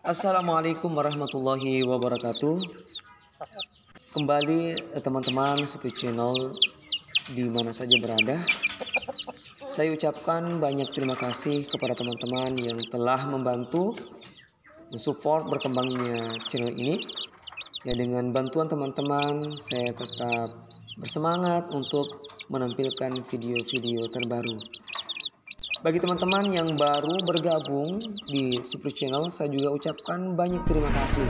Assalamualaikum warahmatullahi wabarakatuh. Kembali eh, teman-teman suka Channel di mana saja berada. Saya ucapkan banyak terima kasih kepada teman-teman yang telah membantu mensupport berkembangnya channel ini. Ya dengan bantuan teman-teman saya tetap bersemangat untuk menampilkan video-video terbaru. Bagi teman-teman yang baru bergabung di Super Channel, saya juga ucapkan banyak terima kasih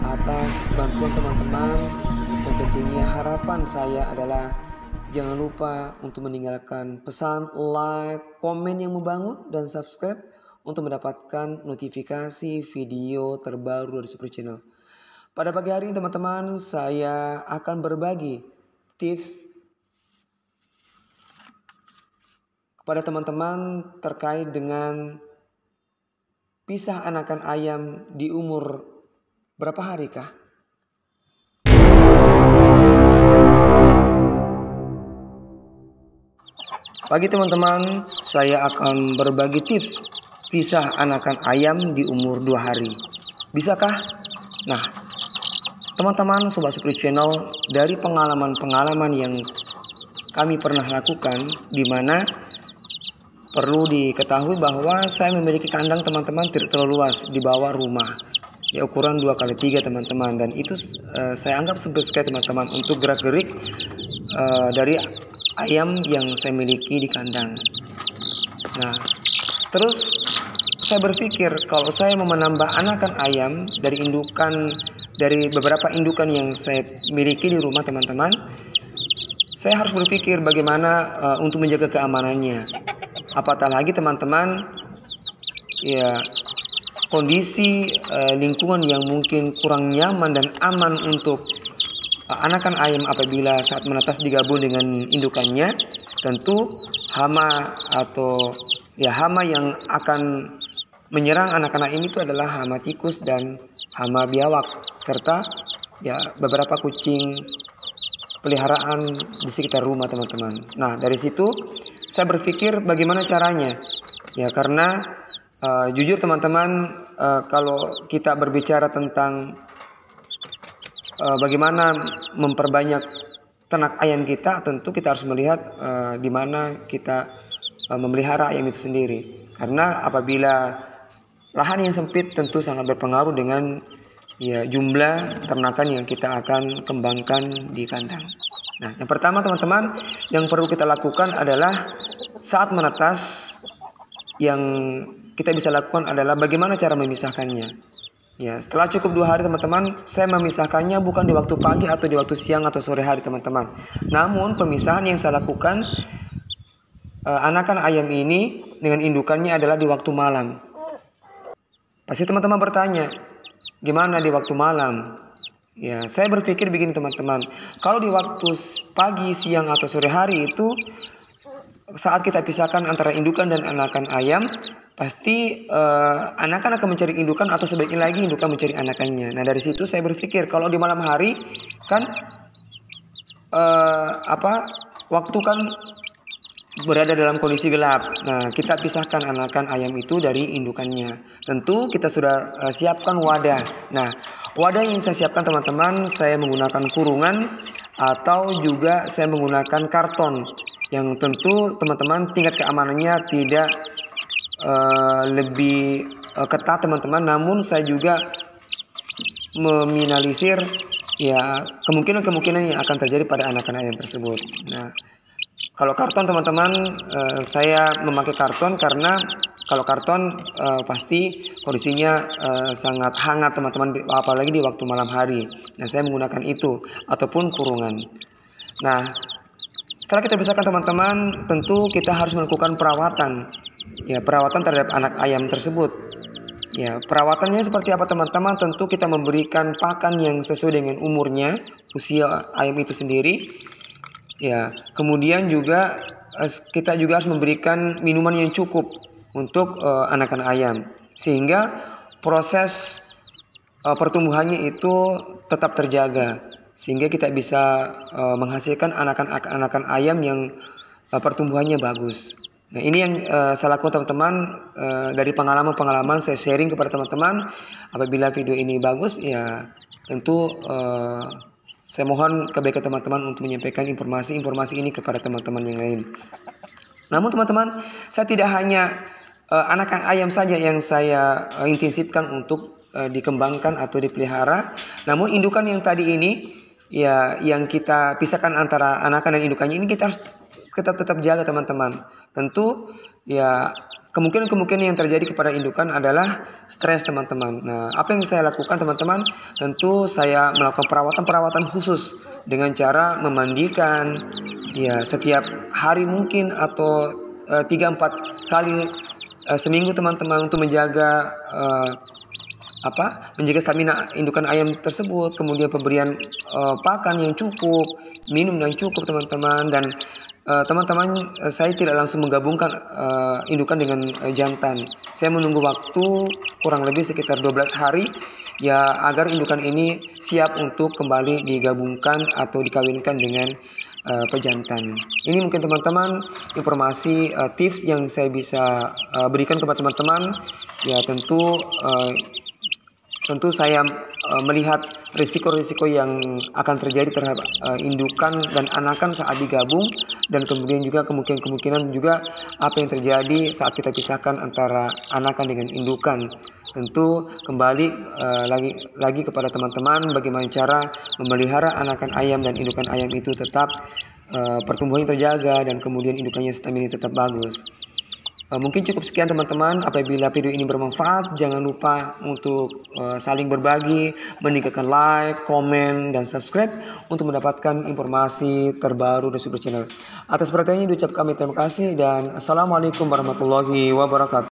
atas bantuan teman-teman. Dan tentunya harapan saya adalah jangan lupa untuk meninggalkan pesan, like, komen yang membangun, dan subscribe untuk mendapatkan notifikasi video terbaru dari Super Channel. Pada pagi hari ini teman-teman, saya akan berbagi tips kepada teman-teman terkait dengan pisah anakan ayam di umur berapa hari kah? Pagi teman-teman, saya akan berbagi tips pisah anakan ayam di umur dua hari. Bisakah? Nah, teman-teman Sobat Supri Channel, dari pengalaman-pengalaman yang kami pernah lakukan, di mana Perlu diketahui bahwa saya memiliki kandang teman-teman tidak terlalu luas di bawah rumah. Ya ukuran 2 kali 3 teman-teman dan itu uh, saya anggap sempit sekali teman-teman untuk gerak-gerik uh, dari ayam yang saya miliki di kandang. Nah, terus saya berpikir kalau saya mau menambah anakan ayam dari indukan dari beberapa indukan yang saya miliki di rumah teman-teman, saya harus berpikir bagaimana uh, untuk menjaga keamanannya apatah lagi teman-teman ya kondisi eh, lingkungan yang mungkin kurang nyaman dan aman untuk eh, anakan ayam apabila saat menetas digabung dengan indukannya tentu hama atau ya hama yang akan menyerang anak-anak ini itu adalah hama tikus dan hama biawak serta ya beberapa kucing peliharaan di sekitar rumah teman-teman. Nah dari situ saya berpikir bagaimana caranya ya karena uh, jujur teman-teman uh, kalau kita berbicara tentang uh, bagaimana memperbanyak ternak ayam kita tentu kita harus melihat uh, di mana kita uh, memelihara ayam itu sendiri karena apabila lahan yang sempit tentu sangat berpengaruh dengan ya jumlah ternakan yang kita akan kembangkan di kandang. Nah, yang pertama teman-teman yang perlu kita lakukan adalah saat menetas yang kita bisa lakukan adalah bagaimana cara memisahkannya. Ya, setelah cukup dua hari teman-teman, saya memisahkannya bukan di waktu pagi atau di waktu siang atau sore hari teman-teman. Namun pemisahan yang saya lakukan eh, anakan ayam ini dengan indukannya adalah di waktu malam. Pasti teman-teman bertanya, gimana di waktu malam? Ya, saya berpikir begini teman-teman. Kalau di waktu pagi, siang atau sore hari itu saat kita pisahkan antara indukan dan anakan ayam, pasti uh, anakan akan mencari indukan atau sebaiknya lagi indukan mencari anakannya. Nah, dari situ saya berpikir kalau di malam hari kan uh, apa? Waktu kan berada dalam kondisi gelap. Nah, kita pisahkan anakan ayam itu dari indukannya. Tentu kita sudah uh, siapkan wadah. Nah, wadah yang saya siapkan teman-teman, saya menggunakan kurungan atau juga saya menggunakan karton yang tentu teman-teman tingkat keamanannya tidak uh, lebih uh, ketat teman-teman, namun saya juga meminimalisir ya kemungkinan-kemungkinan yang akan terjadi pada anakan ayam tersebut. Nah, kalau karton teman-teman eh, saya memakai karton karena kalau karton eh, pasti kondisinya eh, sangat hangat teman-teman apalagi di waktu malam hari. Nah saya menggunakan itu ataupun kurungan. Nah setelah kita pisahkan teman-teman tentu kita harus melakukan perawatan ya perawatan terhadap anak ayam tersebut Ya, perawatannya seperti apa teman-teman? Tentu kita memberikan pakan yang sesuai dengan umurnya, usia ayam itu sendiri. Ya, kemudian juga kita juga harus memberikan minuman yang cukup untuk uh, eh, anakan ayam sehingga proses uh, pertumbuhannya itu tetap terjaga sehingga kita bisa uh, menghasilkan anakan-anakan ayam yang uh, pertumbuhannya bagus. Nah ini yang uh, saya lakukan teman-teman uh, dari pengalaman-pengalaman saya sharing kepada teman-teman apabila video ini bagus ya tentu uh, saya mohon kebaikan teman-teman untuk menyampaikan informasi-informasi ini kepada teman-teman yang lain. Namun teman-teman, saya tidak hanya uh, anak ayam saja yang saya uh, intensifkan untuk uh, dikembangkan atau dipelihara. Namun indukan yang tadi ini ya yang kita pisahkan antara anakan dan indukannya ini kita harus tetap tetap jaga teman-teman. Tentu ya Kemungkinan-kemungkinan yang terjadi kepada indukan adalah stres teman-teman. Nah, apa yang saya lakukan teman-teman? Tentu saya melakukan perawatan-perawatan khusus dengan cara memandikan ya setiap hari mungkin atau eh, tiga uh, empat kali uh, seminggu teman-teman untuk menjaga uh, apa menjaga stamina indukan ayam tersebut kemudian pemberian uh, pakan yang cukup minum yang cukup teman-teman dan Eh, teman-teman uh, saya tidak langsung menggabungkan uh, indukan dengan uh, jantan. Saya menunggu waktu kurang lebih sekitar 12 hari ya agar indukan ini siap untuk kembali digabungkan atau dikawinkan dengan uh, pejantan. Ini mungkin teman-teman informasi uh, tips yang saya bisa uh, berikan kepada teman-teman. Ya tentu uh, tentu saya Eh, melihat risiko-risiko yang akan terjadi terhadap eh, indukan dan anakan saat digabung dan kemudian juga kemungkinan-kemungkinan juga apa yang terjadi saat kita pisahkan antara anakan dengan indukan tentu kembali uh, lagi lagi kepada teman-teman bagaimana cara memelihara anakan ayam dan indukan ayam itu tetap uh, pertumbuhannya terjaga dan kemudian indukannya stamina tetap bagus. Eh, mungkin cukup sekian teman-teman. Apabila video ini bermanfaat, jangan lupa untuk eh, saling berbagi, meningkatkan like, komen, dan subscribe untuk mendapatkan informasi terbaru dari Super Channel. Atas perhatiannya diucapkan kami terima kasih dan Assalamualaikum warahmatullahi wabarakatuh.